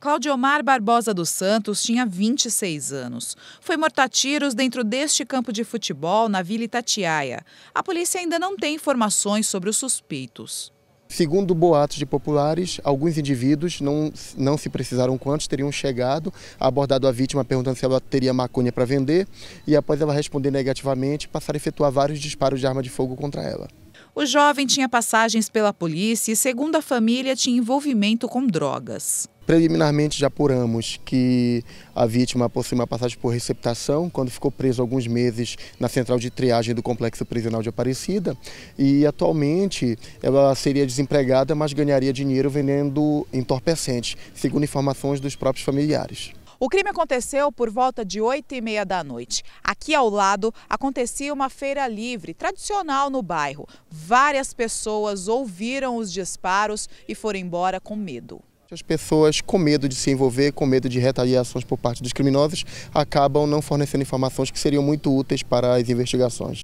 Claudio Barbosa dos Santos tinha 26 anos. Foi morto a tiros dentro deste campo de futebol na Vila Itatiaia. A polícia ainda não tem informações sobre os suspeitos. Segundo boatos de populares, alguns indivíduos, não, não se precisaram quantos, teriam chegado, abordado a vítima perguntando se ela teria maconha para vender e após ela responder negativamente, passaram a efetuar vários disparos de arma de fogo contra ela. O jovem tinha passagens pela polícia e, segundo a família, tinha envolvimento com drogas. Preliminarmente já apuramos que a vítima possui uma passagem por receptação quando ficou preso alguns meses na central de triagem do Complexo Prisional de Aparecida e atualmente ela seria desempregada, mas ganharia dinheiro vendendo entorpecentes, segundo informações dos próprios familiares. O crime aconteceu por volta de 8 e meia da noite. Aqui ao lado acontecia uma feira livre, tradicional no bairro. Várias pessoas ouviram os disparos e foram embora com medo. As pessoas, com medo de se envolver, com medo de retaliações por parte dos criminosos, acabam não fornecendo informações que seriam muito úteis para as investigações.